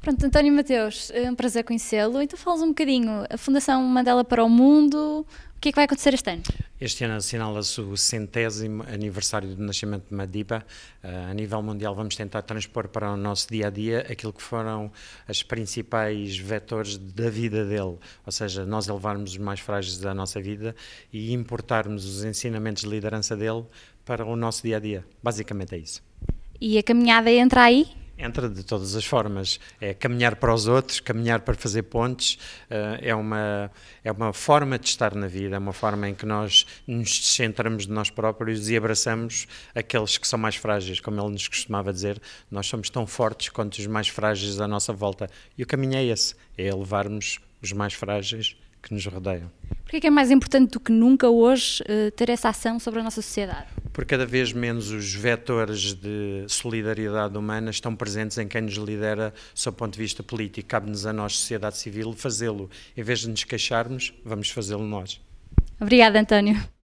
Pronto, António Mateus, é um prazer conhecê-lo. Então, falas um bocadinho, a Fundação Mandela para o Mundo, o que é que vai acontecer este ano? Este ano assinala-se o centésimo aniversário do nascimento de Madiba. Ah, a nível mundial, vamos tentar transpor para o nosso dia a dia aquilo que foram os principais vetores da vida dele, ou seja, nós elevarmos os mais frágeis da nossa vida e importarmos os ensinamentos de liderança dele para o nosso dia a dia. Basicamente é isso. E a caminhada entra aí? Entra de todas as formas. É caminhar para os outros, caminhar para fazer pontes, eh, é uma, é uma forma de estar na vida, é uma forma em que nós nos descentramos de nós próprios e abraçamos aqueles que são mais frágeis. Como ele nos costumava dizer, nós somos tão fortes quanto os mais frágeis à nossa volta. E o caminho é esse, é elevarmos os mais frágeis que nos rodeiam. Por que é mais importante do que nunca hoje eh, ter essa ação sobre a nossa sociedade? porque cada vez menos os vetores de solidariedade humana estão presentes em quem nos lidera do seu ponto de vista político. Cabe-nos a nós, sociedade civil, fazê-lo. Em vez de nos queixarmos, vamos fazê-lo nós. Obrigada, António.